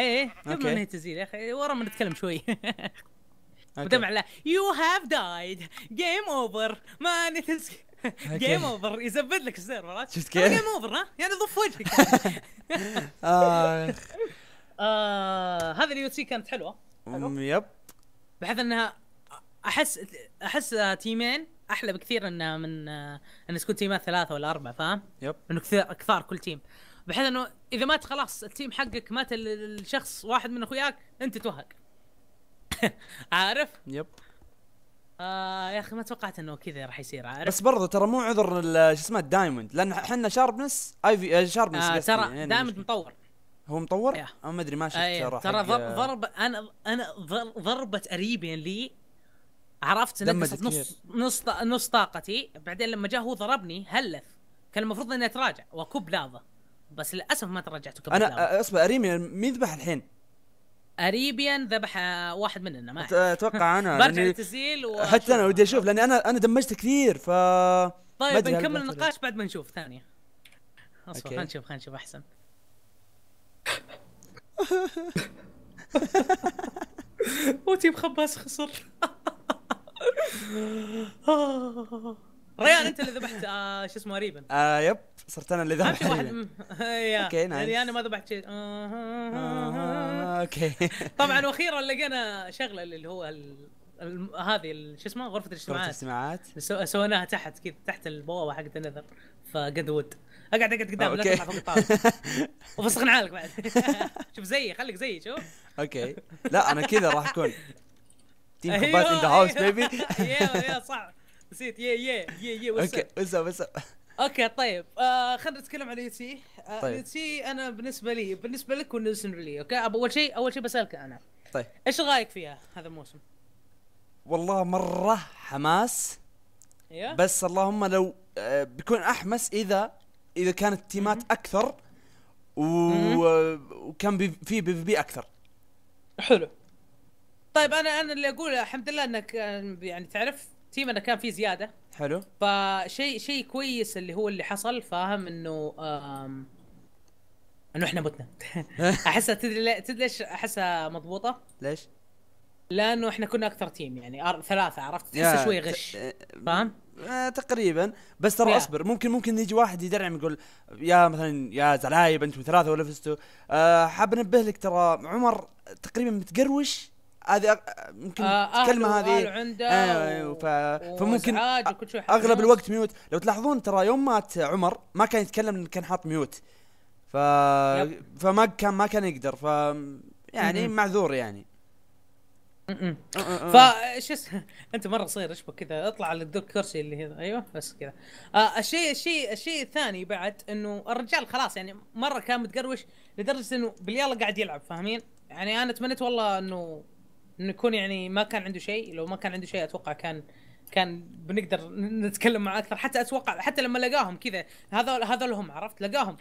إيه،, ايه قبل ما هي تزيل يا اخي ورا ما نتكلم شوي بدمع لا يو هاف دايد جيم اوفر ما نتسك جيم اوفر يزبد لك السيرفرات شفت كيف؟ جيم اوفر ها يعني ضف وجهك اخ هذا اليو سي كانت حلوه يب بحيث انها احس احس تيمين احلى بكثير انها من آه، ان تكون تيمات ثلاثه ولا اربعه فاهم؟ يب انه كثار كل تيم بحيث انه اذا مات خلاص التيم حقك مات الشخص واحد من اخوياك انت توهق عارف؟ يب آه يا اخي ما توقعت انه كذا راح يصير عارف بس برضه ترى مو عذر شو اسمه الدايموند لان احنا شاربنس اي في شاربنس آه, آه، ترى يعني, يعني دايموند مطور هو مطور؟ ايه انا ما ادري ما شفت إيه، آه ترى ترى ضرب انا انا ضربه قريب لي عرفت نقصت نص نص نص طاقتي بعدين لما جاء هو ضربني هلف كان المفروض اني اتراجع واكب لاظه بس للاسف ما تراجعت انا اصبر اريميان مين ذبح الحين؟ اريبيان ذبح واحد مننا ما اتوقع انا برجع للتسجيل حتى انا ودي اشوف لاني انا انا دمجت كثير ف طيب نكمل النقاش بعد ما نشوف ثانيه اصبر خلينا نشوف خلينا نشوف احسن وتيم خباز خسر ريان انت اللي ذبحت آه شو اسمه ريبن آه يب صرت انا اللي ذبحت إيه. اوكي نايس يعني انا ما ذبحت شيء آه، آه. اوكي طبعا واخيرا لقينا شغله اللي هو هذه شو اسمه غرفه الاجتماعات غرفه الاجتماعات سويناها تحت كذا تحت البوابه حقت النذر فقد ود اقعد اقعد قدام لا تطلع فوق الطاوله وفسخ نعالك بعد شوف زيي خليك زيي شوف اوكي لا انا كذا راح اكون تيم كوبات ان ذا هاوس بيبي يا صح نسيت يا يا يا يا اوكي وسب وسب اوكي طيب آه خلينا نتكلم عن يوتي آه طيب. يوتي انا بالنسبه لي بالنسبه لك وبالنسبه لي اوكي اول شيء اول شيء بسالك انا طيب ايش رايك فيها هذا الموسم؟ والله مره حماس yeah. بس اللهم لو آه بيكون احمس اذا اذا كانت تيمات mm -hmm. اكثر و... mm -hmm. وكان بي في بي بي اكثر حلو طيب انا انا اللي اقوله الحمد لله انك آه، يعني تعرف تيمنا كان في زياده حلو فشيء شيء كويس اللي هو اللي حصل فاهم انه انه احنا متنا احسها تدري تدري ليش احسها مضبوطه؟ ليش؟ لانه احنا كنا اكثر تيم يعني ثلاثه عرفت تحسه شوي غش آه، فاهم؟ آه، تقريبا بس ترى اصبر ممكن ممكن يجي واحد يدرعم يقول يا مثلا يا زلايب انتم ثلاثه ولا فزتوا آه حاب انبه لك ترى عمر تقريبا متقروش هذه ممكن آه الكلمه هذه آه، عنده آه ف... فممكن اغلب الوقت ميوت لو تلاحظون ترى يوم مات عمر ما كان يتكلم كان حاط ميوت ف يب. فما كان ما كان يقدر ف يعني م-م. معذور يعني شو اسمه انت مره صغير اشبك كذا اطلع على الكرسي اللي هنا ايوه بس كذا آه الشيء الشيء الشيء الثاني بعد انه الرجال خلاص يعني مره كان متقروش لدرجه انه باليلا قاعد يلعب فاهمين؟ يعني انا تمنيت والله انه انه يكون يعني ما كان عنده شيء لو ما كان عنده شيء اتوقع كان كان بنقدر نتكلم معه اكثر حتى اتوقع حتى لما لقاهم كذا هذول هذول هم عرفت لقاهم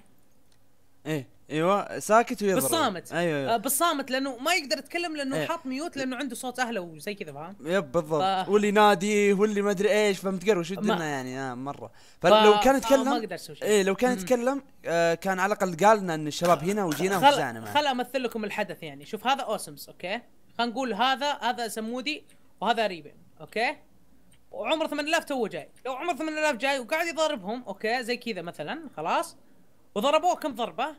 ايه ايوه ساكت ويضرب بالصامت ايوه, أيوة. آه بالصامت لانه ما يقدر يتكلم لانه أيوة. حاط ميوت لانه عنده صوت اهله وزي كذا فاهم يب بالضبط ف... واللي ناديه واللي ما ادري ايش فهمت ودنا ما... يعني آه مره فلو ف... كان يتكلم آه ما ايه لو كان يتكلم آه كان على الاقل قال لنا ان الشباب هنا وجينا خل... وفزعنا خل امثل لكم الحدث يعني شوف هذا اوسمس اوكي خلينا نقول هذا هذا سمودي وهذا ريبن اوكي وعمره 8000 تو جاي لو عمره 8000 جاي وقاعد يضربهم اوكي زي كذا مثلا خلاص وضربوه كم ضربه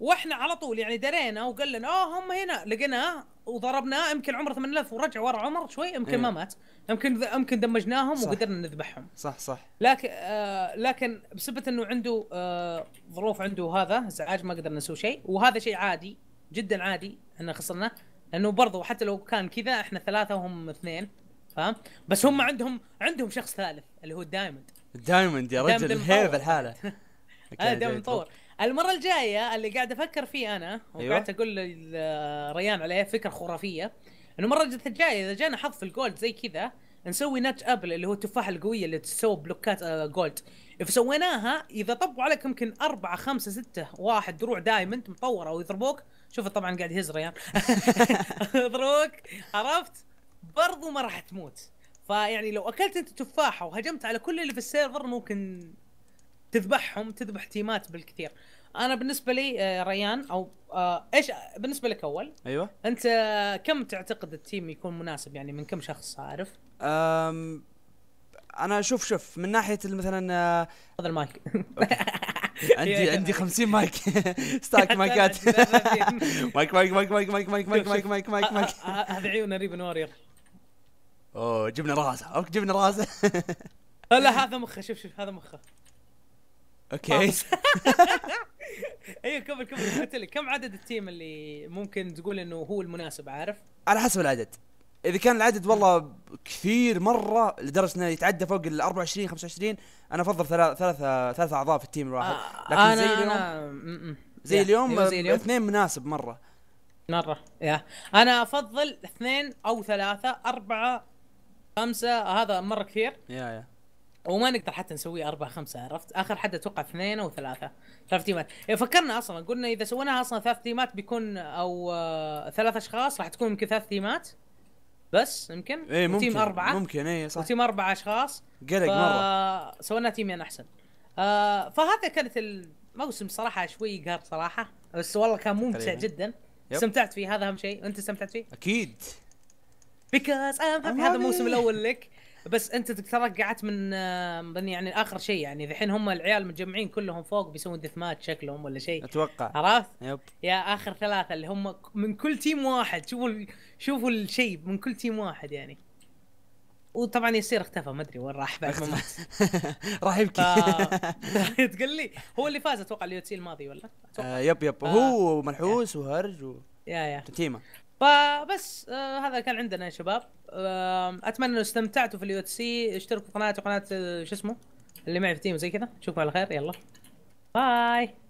واحنا على طول يعني درينا وقال لنا اه هم هنا لقيناه وضربناه يمكن عمره 8000 ورجع ورا عمر شوي يمكن ما إيه. مات يمكن يمكن دمجناهم صح. وقدرنا نذبحهم صح صح لكن آه لكن بسبه انه عنده آه ظروف عنده هذا ازعاج ما قدرنا نسوي شيء وهذا شيء عادي جدا عادي احنا خسرناه لانه برضو حتى لو كان كذا احنا ثلاثه وهم اثنين فاهم بس هم عندهم عندهم شخص ثالث اللي هو الدايموند الدايموند يا رجل هيبه الحاله انا دايما مطور المره الجايه اللي قاعد افكر فيه انا أيوة. وقعدت اقول لريان عليه فكره خرافيه انه المره الجايه اذا جانا حظ في الجولد زي كذا نسوي نات ابل اللي هو التفاحه القويه اللي تسوي بلوكات آه، جولد اذا سويناها اذا طبوا عليك يمكن أربعة خمسة ستة واحد دروع دايموند مطوره ويضربوك شوف طبعا قاعد يهز ريان اضربك عرفت برضو ما راح تموت فيعني لو اكلت انت تفاحه وهجمت على كل اللي في السيرفر ممكن تذبحهم تذبح تيمات بالكثير انا بالنسبه لي آه، ريان او آه، ايش بالنسبه لك اول ايوه انت كم تعتقد التيم يكون مناسب يعني من كم شخص عارف انا اشوف شوف من ناحيه مثلا خذ آه، المايك عندي عندي 50 مايك ستاك مايكات مايك مايك مايك مايك مايك مايك مايك مايك مايك مايك مايك آه، آه، آه، هذا عيون ريبن وارير اوه جبنا راسه اوكي جبنا راسه لا هذا مخه شوف شوف هذا مخه اوكي ايوه كمل كمل قلت لك كم عدد التيم اللي ممكن تقول انه هو المناسب عارف؟ على حسب العدد اذا كان العدد والله كثير مره لدرجه انه يتعدى فوق ال 24 25 انا افضل ثلاث ثلاث اعضاء في التيم الواحد آه، لكن أنا زي اليوم زي اليوم اثنين مناسب مره مره يا انا افضل اثنين او ثلاثه اربعه خمسه هذا مره كثير يا يا وما نقدر حتى نسويه أربعة خمسة عرفت آخر حد أتوقع اثنين أو ثلاثة ثلاث تيمات إيه، فكرنا أصلا قلنا إذا سويناها أصلا ثلاث تيمات بيكون أو آه، ثلاث أشخاص راح تكون يمكن ثلاث تيمات بس يمكن اي ممكن تيم اربعه ممكن اي صح وتيم اربعه اشخاص قلق ف... مره سوينا تيمين يعني احسن آه فهذا كانت الموسم صراحه شوي قهر صراحه بس والله كان ممتع جدا استمتعت فيه هذا اهم شيء انت استمتعت فيه اكيد بيكاز ام هابي هذا الموسم الاول لك بس انت ترى قعدت من آه، من يعني اخر شيء يعني ذحين هم العيال متجمعين كلهم فوق بيسوون ديث مات شكلهم ولا شيء اتوقع عرفت؟ يب يا اخر ثلاثه اللي هم من كل تيم واحد شوفوا شوفوا الشيء من كل تيم واحد يعني وطبعا يصير اختفى ما ادري وين راح بعد ما راح يبكي تقول لي هو اللي فاز اتوقع اليو تي الماضي ولا آه يب يب آه، هو ملحوس وهرج و يا يا تيمه فبس آه هذا كان عندنا يا شباب آه اتمنى انه استمتعتوا في اليو سي اشتركوا في قناتي وقناه آه، شو اسمه اللي معي في تيم زي كذا نشوفكم على خير يلا باي